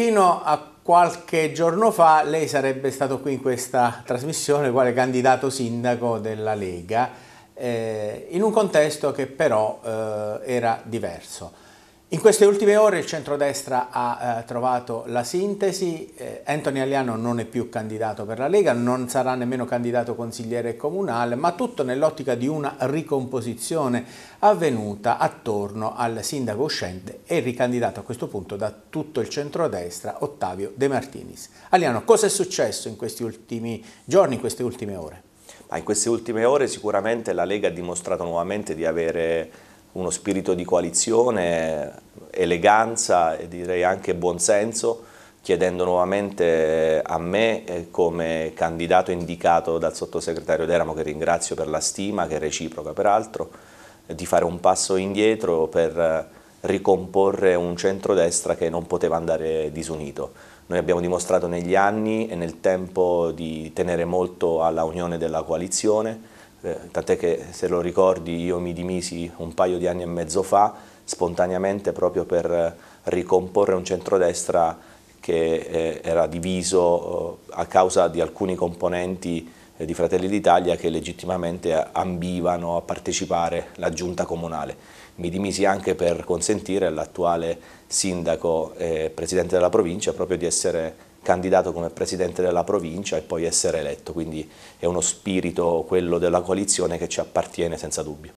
Fino a qualche giorno fa lei sarebbe stato qui in questa trasmissione quale candidato sindaco della Lega eh, in un contesto che però eh, era diverso. In queste ultime ore il centrodestra ha eh, trovato la sintesi, eh, Anthony Aliano non è più candidato per la Lega, non sarà nemmeno candidato consigliere comunale, ma tutto nell'ottica di una ricomposizione avvenuta attorno al sindaco uscente e ricandidato a questo punto da tutto il centrodestra Ottavio De Martinis. Aliano, cosa è successo in questi ultimi giorni, in queste ultime ore? Ma in queste ultime ore sicuramente la Lega ha dimostrato nuovamente di avere uno spirito di coalizione, eleganza e direi anche buonsenso, chiedendo nuovamente eh, a me eh, come candidato indicato dal sottosegretario Deramo, che ringrazio per la stima, che è reciproca peraltro, eh, di fare un passo indietro per ricomporre un centrodestra che non poteva andare disunito. Noi abbiamo dimostrato negli anni e nel tempo di tenere molto alla unione della coalizione, eh, tant'è che se lo ricordi io mi dimisi un paio di anni e mezzo fa spontaneamente proprio per ricomporre un centrodestra che eh, era diviso eh, a causa di alcuni componenti di Fratelli d'Italia che legittimamente ambivano a partecipare alla giunta comunale. Mi dimisi anche per consentire all'attuale sindaco e presidente della provincia proprio di essere candidato come presidente della provincia e poi essere eletto, quindi è uno spirito quello della coalizione che ci appartiene senza dubbio.